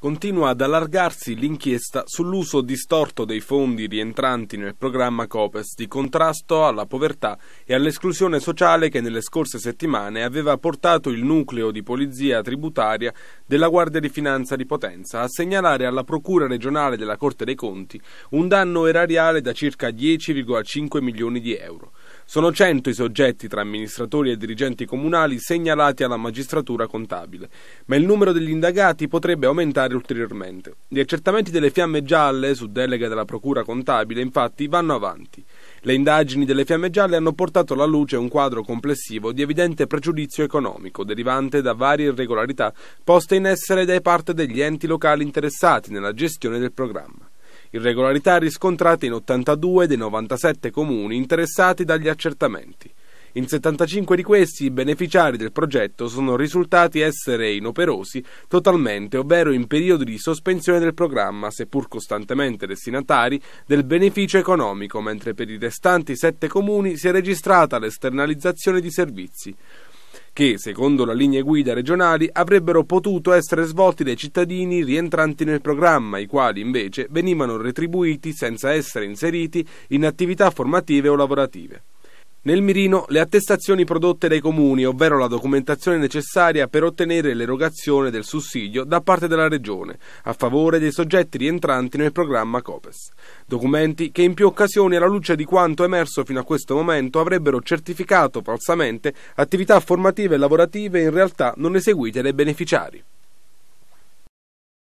continua ad allargarsi l'inchiesta sull'uso distorto dei fondi rientranti nel programma COPES di contrasto alla povertà e all'esclusione sociale che nelle scorse settimane aveva portato il nucleo di polizia tributaria della Guardia di Finanza di Potenza a segnalare alla Procura regionale della Corte dei Conti un danno erariale da circa 10,5 milioni di euro. Sono 100 i soggetti tra amministratori e dirigenti comunali segnalati alla magistratura contabile, ma il numero degli indagati potrebbe aumentare ulteriormente. Gli accertamenti delle fiamme gialle su delega della Procura contabile infatti vanno avanti. Le indagini delle fiamme gialle hanno portato alla luce un quadro complessivo di evidente pregiudizio economico derivante da varie irregolarità poste in essere da parte degli enti locali interessati nella gestione del programma irregolarità riscontrate in 82 dei 97 comuni interessati dagli accertamenti. In 75 di questi i beneficiari del progetto sono risultati essere inoperosi totalmente, ovvero in periodo di sospensione del programma, seppur costantemente destinatari del beneficio economico, mentre per i restanti 7 comuni si è registrata l'esternalizzazione di servizi che, secondo le linee guida regionali, avrebbero potuto essere svolti dai cittadini rientranti nel programma, i quali invece venivano retribuiti senza essere inseriti in attività formative o lavorative. Nel mirino le attestazioni prodotte dai comuni, ovvero la documentazione necessaria per ottenere l'erogazione del sussidio da parte della Regione, a favore dei soggetti rientranti nel programma COPES. Documenti che in più occasioni, alla luce di quanto emerso fino a questo momento, avrebbero certificato falsamente attività formative e lavorative in realtà non eseguite dai beneficiari.